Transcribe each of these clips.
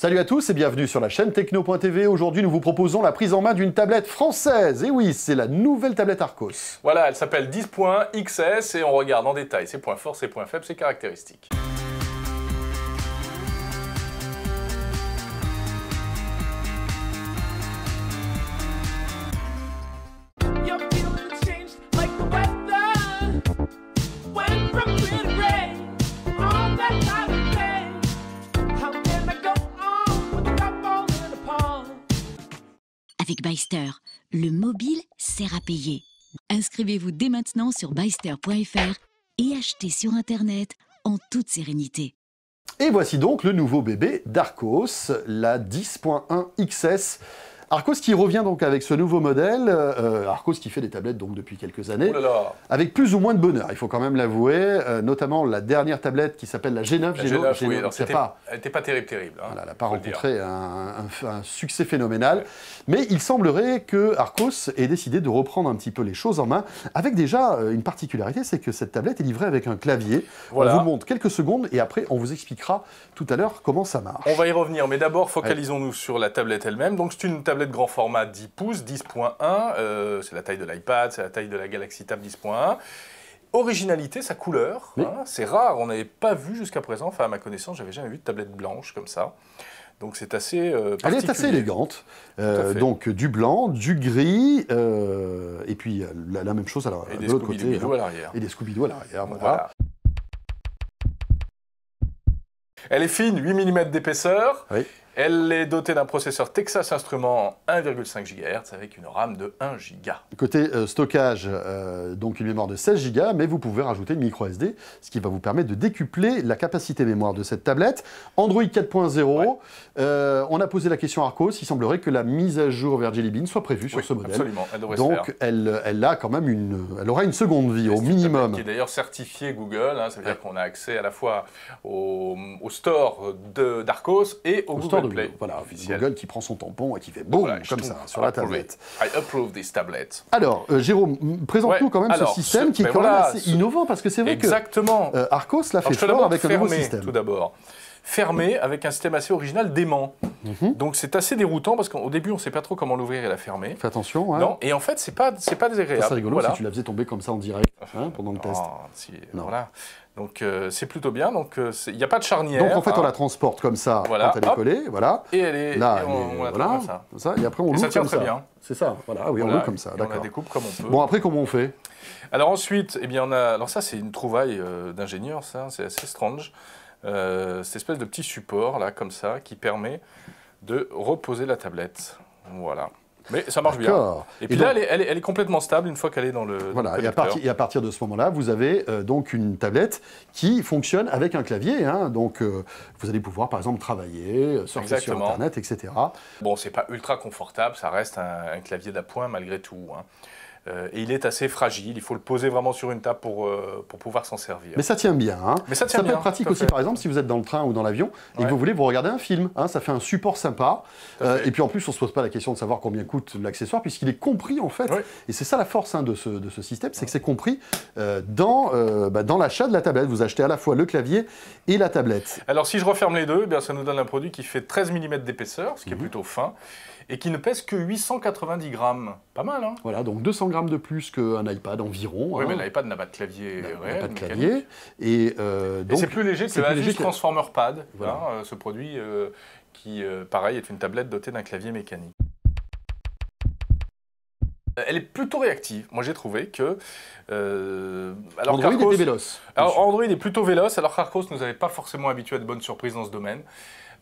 Salut à tous et bienvenue sur la chaîne techno.tv. Aujourd'hui, nous vous proposons la prise en main d'une tablette française. Et oui, c'est la nouvelle tablette Arcos. Voilà, elle s'appelle 10.1 XS et on regarde en détail ses points forts, ses points faibles, ses caractéristiques. avec Byster. Le mobile sert à payer. Inscrivez-vous dès maintenant sur byster.fr et achetez sur Internet en toute sérénité. Et voici donc le nouveau bébé d'Arcos, la 10.1 XS. Arcos qui revient donc avec ce nouveau modèle, euh, Arcos qui fait des tablettes donc depuis quelques années, oh avec plus ou moins de bonheur, il faut quand même l'avouer, euh, notamment la dernière tablette qui s'appelle la G9. G9, G9, pas, elle n'était pas terrible, terrible. Hein, elle n'a pas rencontré un, succès phénoménal, mais il semblerait que Arcos ait décidé de reprendre un petit peu les choses en main, avec déjà euh, une particularité, c'est que cette tablette est livrée avec un clavier. On vous montre quelques secondes et après on vous expliquera tout à l'heure comment ça marche. On va y revenir, mais d'abord focalisons-nous sur la tablette elle-même. Donc c'est une tablette tablette grand format 10 pouces, 10.1, euh, c'est la taille de l'iPad, c'est la taille de la Galaxy Tab 10.1. Originalité, sa couleur, hein, c'est rare, on n'avait pas vu jusqu'à présent, enfin à ma connaissance, j'avais jamais vu de tablette blanche comme ça. Donc c'est assez euh, Elle est assez élégante. Euh, donc du blanc, du gris, et puis la, même chose alors, de l'autre côté. Et des scooby à l'arrière. voilà. Elle est fine, 8 mm d'épaisseur. Oui. Elle est dotée d'un processeur Texas Instruments 1,5 GHz avec une RAM de 1 Go. Côté euh, stockage, euh, donc une mémoire de 16 Go, mais vous pouvez rajouter une micro SD, ce qui va vous permettre de décupler la capacité mémoire de cette tablette. Android 4.0, euh, on a posé la question à Arcos, il semblerait que la mise à jour vers Jelly Bean soit prévue sur ce modèle. Absolument, elle donc, Elle, elle a quand même une, elle aura une seconde vie au minimum. Qui d'ailleurs certifié Google, ça veut dire qu'on a accès à la fois au, store d'Arcos et au, Store de voilà, Google qui prend son tampon et qui fait boum, comme ça, sur la tablette. I approve this tablet. Alors, euh, Jérôme, présente-nous quand même ce système qui est quand même assez innovant, parce que c'est vrai que euh, Arcos l'a fait fort avec le nouveau système. Tout d'abord fermé avec un système assez original d'aimant. Mhm. Donc c'est assez déroutant parce qu'au début on ne sait pas trop comment l'ouvrir et la fermer. Fais attention. Non, et en fait c'est pas c'est pas désagréable. C'est rigolo si tu la faisais tomber comme ça en direct hein, ah, pendant le test. Ah, si, Voilà. Donc euh, c'est plutôt bien. Donc il euh, n'y a pas de charnière. Donc en fait on hein. la transporte comme ça voilà. quand elle est collée, voilà. Et elle est on, la voilà, comme ça. Et après on l'ouvre comme très ça. Bien. C'est ça. Voilà, on comme ça. On la découpe comme on peut. Bon après comment on fait Alors ensuite, eh bien on a. Alors ça c'est une trouvaille euh, d'ingénieur, ça hein, c'est assez strange. Euh, cette espèce de petit support là comme ça qui permet de reposer la tablette. Voilà. Mais ça marche bien. Et puis là, elle est, complètement stable une fois qu'elle est dans le. Voilà, et, à partir, à partir de ce moment-là, vous avez euh, donc une tablette qui fonctionne avec un clavier. Hein. donc euh, vous allez pouvoir, par exemple, travailler, sur Internet, etc. Bon, c'est pas ultra confortable, ça reste un, clavier d'appoint malgré tout. Hein. Euh, et il est assez fragile, il faut le poser vraiment sur une table pour, euh, pour pouvoir s'en servir. Mais ça tient bien. Hein. Mais ça, tient peut être pratique aussi, par exemple, si vous êtes dans le train ou dans l'avion et que vous voulez vous regarder un film. Hein, ça fait un support sympa. Euh, et puis en plus, on ne se pose pas la question de savoir combien coûte l'accessoire, puisqu'il est compris en fait. Et c'est ça la force hein, de, ce, de, ce, système, c'est que c'est compris dans, bah, dans l'achat de la tablette. Vous achetez à la fois le clavier et la tablette. Alors si je referme les deux, eh ça nous donne un produit qui fait 13 mm d'épaisseur, ce qui est mhm. plutôt fin et qui ne pèse que 890 grammes. Pas mal, hein Voilà, donc 200 grammes de plus qu'un iPad environ. Oui, mais hein. l'iPad n'a pas de clavier réel. Pas de clavier. Et, euh, c'est plus léger que le Transformer Pad, hein, voilà. Euh, ce produit euh, qui, pareil, est une tablette dotée d'un clavier mécanique. Elle est plutôt réactive. Moi, j'ai trouvé que. alors Android est était véloce. Alors, Android est plutôt véloce, alors Carcos nous avait pas forcément habitué à de bonnes surprises dans ce domaine.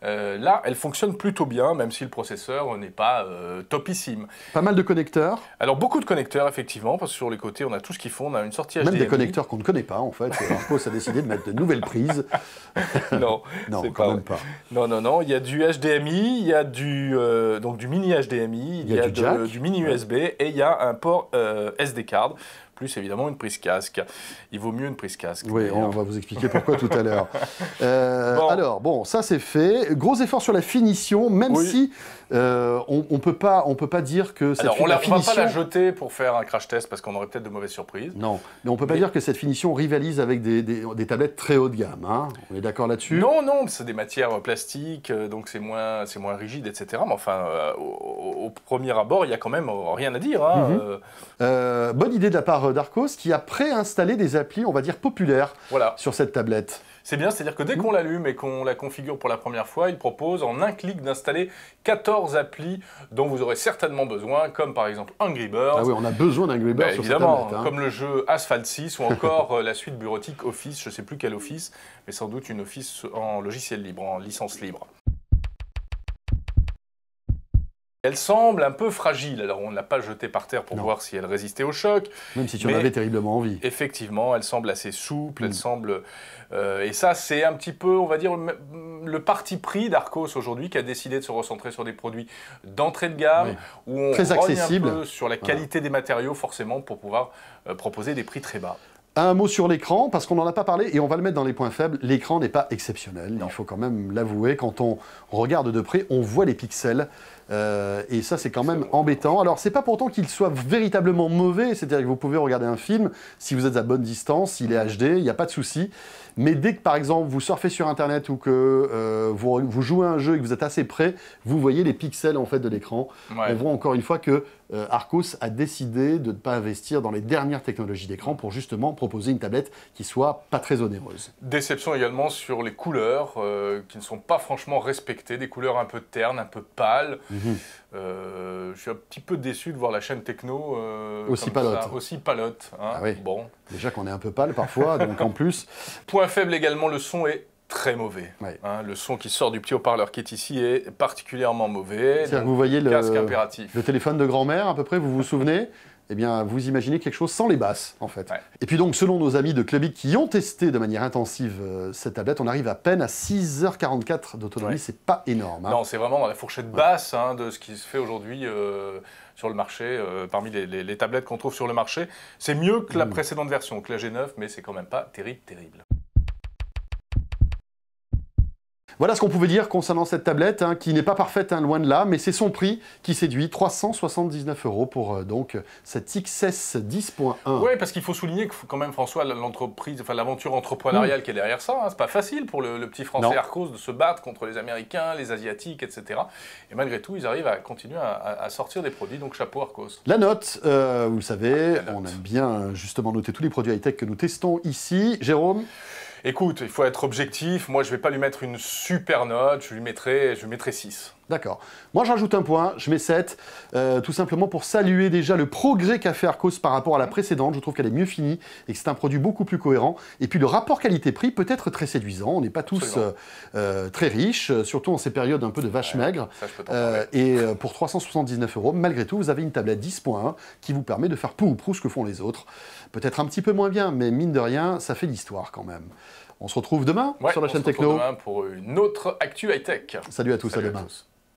Euh, là, elle fonctionne plutôt bien, même si le processeur n'est pas euh, topissime. Pas mal de connecteurs Alors, beaucoup de connecteurs, effectivement, parce que sur les côtés, on a tout ce qu'ils font. On a une sortie HDMI. Même des connecteurs qu'on ne connaît pas, en fait. Marcos a décidé de mettre de nouvelles prises. non, non quand même pas. Non, non, non. Il y a du HDMI, il y a du, euh, donc du mini HDMI, il, y, a, du, mini USB et il y a un port SD card plus évidemment une prise casque. Il vaut mieux une prise casque. Oui, on va vous expliquer pourquoi tout à l'heure. Euh, alors, bon, ça c'est fait. Gros effort sur la finition, même si euh, on ne peut, pas, on peut pas dire que cette alors, on la, ne va pas la jeter pour faire un crash test parce qu'on aurait peut-être de mauvaises surprises. Non, mais on ne peut pas dire que cette finition rivalise avec des, des, tablettes très haut de gamme. Hein. on est d'accord là-dessus Non, non, c'est des matières euh, plastiques, donc c'est moins, moins rigide, etc. Mais enfin, au, premier abord, il n'y a quand même rien à dire. Hein, mhm. bonne idée de la part Darkos qui a préinstallé des applis, on va dire, populaires sur cette tablette. C'est bien, c'est-à-dire que dès mhm. qu'on l'allume et qu'on la configure pour la première fois, il propose en un clic d'installer 14 applis dont vous aurez certainement besoin, comme par exemple Angry Birds. Ah oui, on a besoin d'Angry Birds bah, Évidemment, hein. comme le jeu Asphalt 6 ou encore euh, la suite bureautique Office, je ne sais plus quel Office, mais sans doute une Office en logiciel libre, en licence libre. Elle semble un peu fragile. Alors, on ne l'a pas jetée par terre pour voir si elle résistait au choc. Même si tu en avais terriblement envie. Effectivement, elle semble assez souple. Elle mm. semble. Euh, et ça, c'est un petit peu, on va dire, le parti pris d'Arcos aujourd'hui qui a décidé de se recentrer sur des produits d'entrée de gamme ou où on très accessible. un peu sur la qualité des matériaux forcément pour pouvoir euh, proposer des prix très bas. Un mot sur l'écran, parce qu'on n'en a pas parlé et on va le mettre dans les points faibles. L'écran n'est pas exceptionnel, il faut quand même l'avouer. Quand on regarde de près, on voit les pixels. Euh, et ça, c'est quand même embêtant. Alors, c'est pas pourtant qu'il soit véritablement mauvais, c'est-à-dire que vous pouvez regarder un film, si vous êtes à bonne distance, il est HD, il n'y a pas de souci. Mais dès que, par exemple, vous surfez sur Internet ou que euh, vous, jouez à un jeu et que vous êtes assez près, vous voyez les pixels, en fait, de l'écran. On voit encore une fois que euh, Arcos a décidé de ne pas investir dans les dernières technologies d'écran pour justement proposer une tablette qui soit pas très onéreuse. Déception également sur les couleurs, qui ne sont pas franchement respectées, des couleurs un peu ternes, un peu pâles. Mm. Mhm. Euh, je suis un petit peu déçu de voir la chaîne techno euh, aussi, palote. aussi hein. ah Bon. Déjà qu'on est un peu pâle parfois, donc en plus. Point faible également, le son est très mauvais. Hein. le son qui sort du petit haut-parleur qui est ici est particulièrement mauvais. cest vous voyez le, le téléphone de grand-mère à peu près, vous vous souvenez eh bien, vous imaginez quelque chose sans les basses, en fait. Et puis donc, selon nos amis de Clubic qui ont testé de manière intensive euh, cette tablette, on arrive à peine à 6h44 d'autonomie, c'est pas énorme. Hein. Non, c'est vraiment dans la fourchette basse hein, de ce qui se fait aujourd'hui euh, sur le marché, euh, parmi les, tablettes qu'on trouve sur le marché. C'est mieux que la mm. précédente version, que la G9, mais c'est quand même pas terrible, terrible. Voilà ce qu'on pouvait dire concernant cette tablette, hein, qui n'est pas parfaite, hein, loin de là, mais c'est son prix qui séduit, 379 euros pour euh, donc cette XS 10.1. Oui, parce qu'il faut souligner que quand même, François, l'entreprise, enfin l'aventure entrepreneuriale mmh. qui est derrière ça, Ce hein, c'est pas facile pour le, petit Français Arcos de se battre contre les Américains, les Asiatiques, etc. Et malgré tout, ils arrivent à continuer à, sortir des produits, donc chapeau Arcos. La note, euh, vous le savez, ah, on aime bien euh, justement noter tous les produits high-tech que nous testons ici. Jérôme Écoute, il faut être objectif. Moi, je vais pas lui mettre une super note. Je lui mettrai, je lui mettrai 6. D'accord. Moi, j'ajoute un point, je mets 7, euh, tout simplement pour saluer déjà le progrès qu'a fait Arcos par rapport à la précédente. Je trouve qu'elle est mieux finie et que c'est un produit beaucoup plus cohérent. Et puis, le rapport qualité-prix peut être très séduisant. On n'est pas tous euh, euh, très riches, surtout en ces périodes un peu de vache maigre. et pour 379 euros, malgré tout, vous avez une tablette 10.1 qui vous permet de faire peu ou prou ce que font les autres. Peut-être un petit peu moins bien, mais mine de rien, ça fait l'histoire quand même. On se retrouve demain sur la chaîne Techno. pour une autre Actu High Tech. Salut à tous, à, demain.